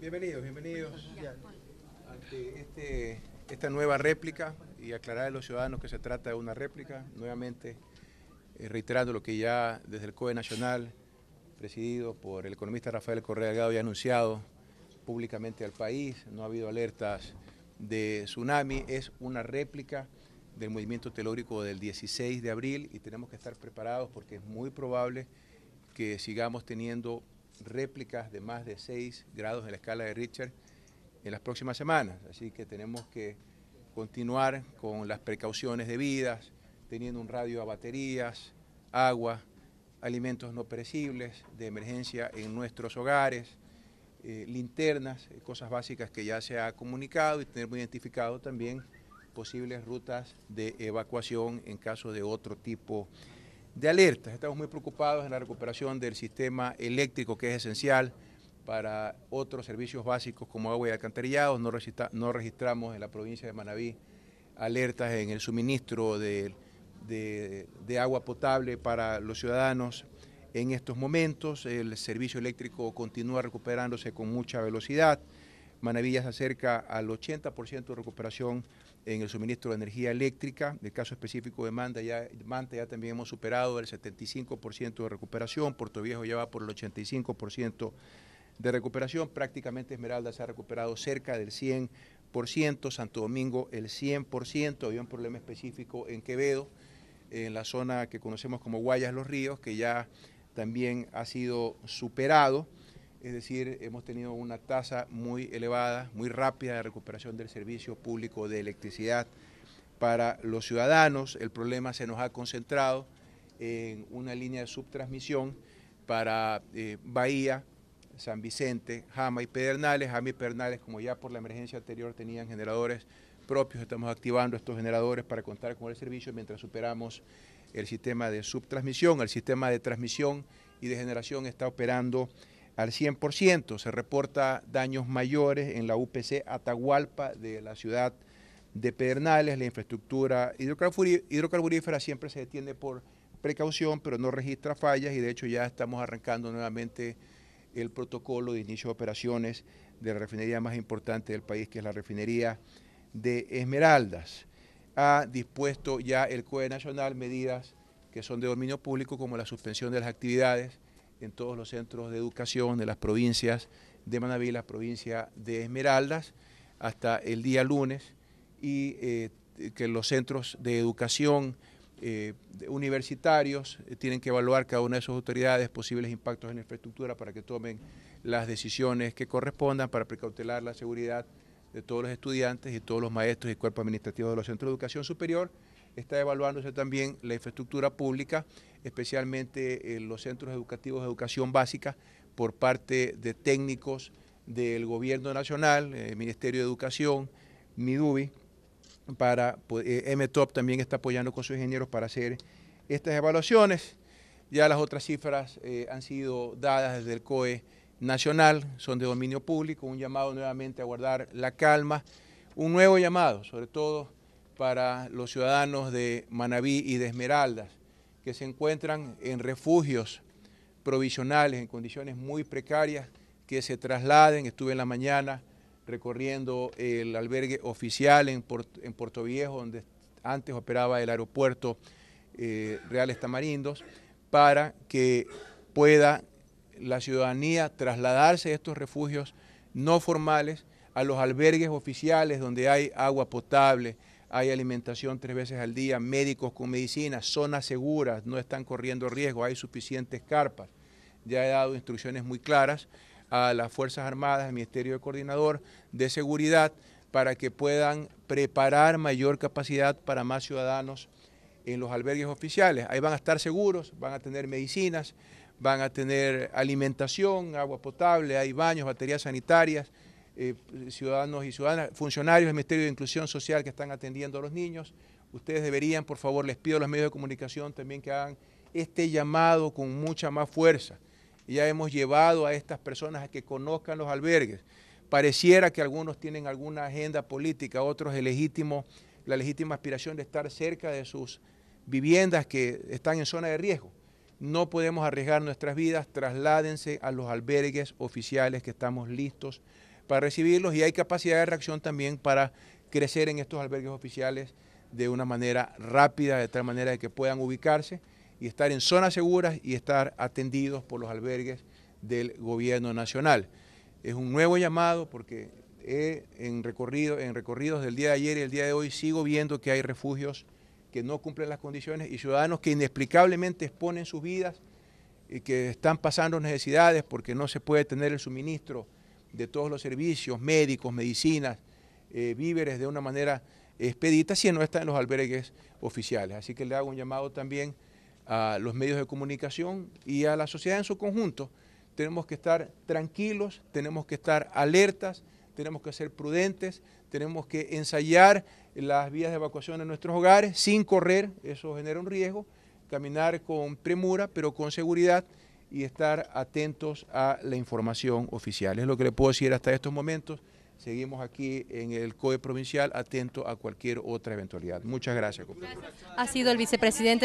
Bienvenidos, bienvenidos. Ante este, esta nueva réplica y aclarar a los ciudadanos que se trata de una réplica, nuevamente eh, reiterando lo que ya desde el COE Nacional, presidido por el economista Rafael Correa Delgado, ya anunciado públicamente al país, no ha habido alertas de tsunami, es una réplica del movimiento telórico del 16 de abril y tenemos que estar preparados porque es muy probable que sigamos teniendo réplicas de más de 6 grados en la escala de Richter en las próximas semanas. Así que tenemos que continuar con las precauciones debidas, teniendo un radio a baterías, agua, alimentos no perecibles de emergencia en nuestros hogares, eh, linternas, eh, cosas básicas que ya se ha comunicado y tener muy identificado también posibles rutas de evacuación en caso de otro tipo de de alertas. Estamos muy preocupados en la recuperación del sistema eléctrico, que es esencial para otros servicios básicos como agua y alcantarillados. No, registramos en la provincia de Manabí alertas en el suministro de, agua potable para los ciudadanos en estos momentos. El servicio eléctrico continúa recuperándose con mucha velocidad. Manaví ya se acerca al 80% de recuperación en el suministro de energía eléctrica. En el caso específico de Manta ya, Manta ya también hemos superado el 75% de recuperación, Puerto Viejo ya va por el 85% de recuperación, prácticamente Esmeralda se ha recuperado cerca del 100%, Santo Domingo el 100%, había un problema específico en Quevedo, en la zona que conocemos como Guayas Los Ríos, que ya también ha sido superado es decir, hemos tenido una tasa muy elevada, muy rápida de recuperación del servicio público de electricidad para los ciudadanos. El problema se nos ha concentrado en una línea de subtransmisión para eh, Bahía, San Vicente, Jama y Pedernales. Jama y Pedernales, como ya por la emergencia anterior tenían generadores propios, estamos activando estos generadores para contar con el servicio mientras superamos el sistema de subtransmisión. El sistema de transmisión y de generación está operando al 100%. Se reporta daños mayores en la UPC Atahualpa de la ciudad de Pedernales. La infraestructura hidrocarburífera siempre se detiene por precaución, pero no registra fallas y de hecho ya estamos arrancando nuevamente el protocolo de inicio de operaciones de la refinería más importante del país, que es la refinería de Esmeraldas. Ha dispuesto ya el COE Nacional medidas que son de dominio público, como la suspensión de las actividades en todos los centros de educación de las provincias de Manaví, la provincia de Esmeraldas, hasta el día lunes, y eh, que los centros de educación eh, universitarios eh, tienen que evaluar cada una de sus autoridades posibles impactos en la infraestructura para que tomen las decisiones que correspondan para precautelar la seguridad de todos los estudiantes y todos los maestros y cuerpos administrativos de los centros de educación superior está evaluándose también la infraestructura pública, especialmente eh, los centros educativos de educación básica por parte de técnicos del gobierno nacional, el eh, Ministerio de Educación, MIDUBI, para pues, eh, MTOP también está apoyando con sus ingenieros para hacer estas evaluaciones. Ya las otras cifras han sido dadas desde el COE nacional, son de dominio público, un llamado nuevamente a guardar la calma, un nuevo llamado, sobre todo para los ciudadanos de Manabí y de Esmeraldas, que se encuentran en refugios provisionales, en condiciones muy precarias, que se trasladen. Estuve en la mañana recorriendo el albergue oficial en, Puerto Viejo, donde antes operaba el aeropuerto eh, Reales Tamarindos, para que pueda la ciudadanía trasladarse a estos refugios no formales a los albergues oficiales donde hay agua potable, hay alimentación tres veces al día, médicos con medicinas, zonas seguras, no están corriendo riesgo, hay suficientes carpas. Ya he dado instrucciones muy claras a las Fuerzas Armadas, al Ministerio de Coordinador de Seguridad, para que puedan preparar mayor capacidad para más ciudadanos en los albergues oficiales. Ahí van a estar seguros, van a tener medicinas, van a tener alimentación, agua potable, hay baños, baterías sanitarias, eh, ciudadanos y ciudadanas, funcionarios del Ministerio de Inclusión Social que están atendiendo a los niños. Ustedes deberían, por favor, les pido a los medios de comunicación también que hagan este llamado con mucha más fuerza. Ya hemos llevado a estas personas a que conozcan los albergues. Pareciera que algunos tienen alguna agenda política, otros legítimo, la legítima aspiración de estar cerca de sus viviendas que están en zona de riesgo. No podemos arriesgar nuestras vidas, trasládense a los albergues oficiales que estamos listos para recibirlos y hay capacidad de reacción también para crecer en estos albergues oficiales de una manera rápida, de tal manera de que puedan ubicarse y estar en zonas seguras y estar atendidos por los albergues del gobierno nacional. Es un nuevo llamado porque en, en recorridos del día de ayer y el día de hoy sigo viendo que hay refugios que no cumplen las condiciones y ciudadanos que inexplicablemente exponen sus vidas y que están pasando necesidades porque no se puede tener el suministro de todos los servicios, médicos, medicinas, eh, víveres de una manera expedita si no está en los albergues oficiales. Así que le hago un llamado también a los medios de comunicación y a la sociedad en su conjunto. Tenemos que estar tranquilos, tenemos que estar alertas, tenemos que ser prudentes, tenemos que ensayar las vías de evacuación en nuestros hogares sin correr, eso genera un riesgo, caminar con premura pero con seguridad y estar atentos a la información oficial. Es lo que le puedo decir hasta estos momentos. Seguimos aquí en el COE provincial, atentos a cualquier otra eventualidad. Muchas gracias. Ha sido el vicepresidente.